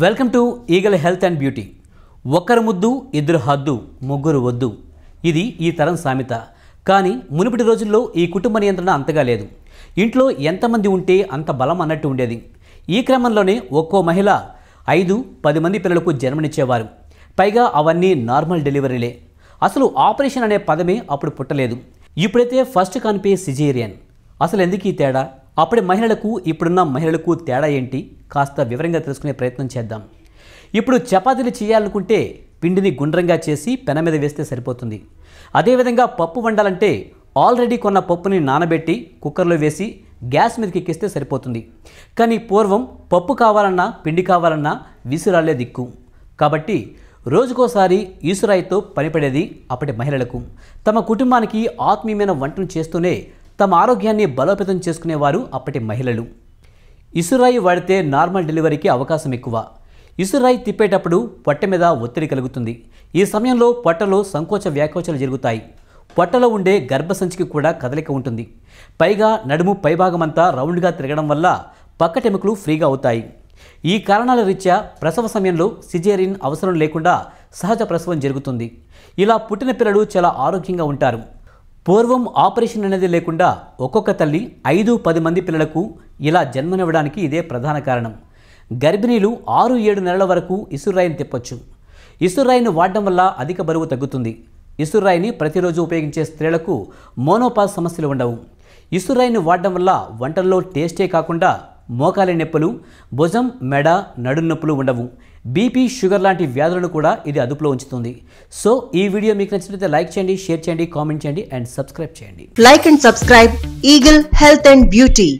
welcome to Eagle Health and Beauty ఒక్కరు ముద్దు ఇద్దరు హద్దు ముగ్గురు వద్దు ఇది ఈ తరం సామెత కానీ మునుపటి రోజుల్లో ఈ కుటుంబ నియంత్రణ అంతగా లేదు ఇంట్లో ఎంతమంది ఉంటే అంత బలం అన్నట్టు ఉండేది ఈ క్రమంలోనే ఒక్కో మహిళ ఐదు పది మంది పిల్లలకు జన్మనిచ్చేవారు పైగా అవన్నీ నార్మల్ డెలివరీలే అసలు ఆపరేషన్ అనే పదమే అప్పుడు పుట్టలేదు ఇప్పుడైతే ఫస్ట్ కనిపే సిజేరియన్ అసలు ఎందుకు ఈ తేడా అప్పటి మహిళలకు ఇప్పుడున్న మహిళలకు తేడా ఏంటి కాస్త వివరంగా తెలుసుకునే ప్రయత్నం చేద్దాం ఇప్పుడు చపాతీలు చేయాలనుకుంటే పిండిని గుండ్రంగా చేసి పెన మీద వేస్తే సరిపోతుంది అదేవిధంగా పప్పు వండాలంటే ఆల్రెడీ కొన్న పప్పుని నానబెట్టి కుక్కర్లో వేసి గ్యాస్ మీదకి ఎక్కిస్తే సరిపోతుంది కానీ పూర్వం పప్పు కావాలన్నా పిండి కావాలన్నా విసురాలే దిక్కు కాబట్టి రోజుకోసారి ఈసురాయితో పనిపడేది అప్పటి మహిళలకు తమ కుటుంబానికి ఆత్మీయమైన వంటను చేస్తూనే తమ ఆరోగ్యాన్ని బలోపేతం చేసుకునేవారు అప్పటి మహిళలు ఇసురాయి వాడితే నార్మల్ డెలివరీకి అవకాశం ఎక్కువ ఇసురాయి తిప్పేటప్పుడు పొట్ట మీద ఒత్తిడి కలుగుతుంది ఈ సమయంలో పొట్టలో సంకోచ వ్యాకోచలు జరుగుతాయి పొట్టలో ఉండే గర్భసంచికి కూడా కదలిక ఉంటుంది పైగా నడుము పైభాగమంతా రౌండ్గా తిరగడం వల్ల పక్కటెముకలు ఫ్రీగా అవుతాయి ఈ కారణాల రీత్యా ప్రసవ సమయంలో సిజేరిన్ అవసరం లేకుండా సహజ ప్రసవం జరుగుతుంది ఇలా పుట్టిన పిల్లలు చాలా ఆరోగ్యంగా ఉంటారు పూర్వం ఆపరేషన్ అనేది లేకుండా ఒక్కొక్క తల్లి ఐదు పది మంది పిల్లలకు ఇలా జన్మనివ్వడానికి ఇదే ప్రధాన కారణం గర్భిణీలు ఆరు ఏడు నెలల వరకు ఇసురాయిని తిప్పొచ్చు ఇసురాయిని వాడడం వల్ల అధిక బరువు తగ్గుతుంది ఇసురాయిని ప్రతిరోజు ఉపయోగించే స్త్రీలకు మోనోపాస్ సమస్యలు ఉండవు ఇసురాయిని వాడడం వల్ల వంటల్లో టేస్టే కాకుండా మోకాలి నొప్పులు భుజం మెడ నడు నొప్పులు ఉండవు బీపీ షుగర్ లాంటి వ్యాధులను కూడా ఇది అదుపులో ఉంచుతుంది సో ఈ వీడియో మీకు నచ్చినట్లయితే లైక్ చేయండి షేర్ చేయండి కామెంట్ చేయండి అండ్ సబ్స్క్రైబ్ చేయండి like and subscribe Eagle Health and beauty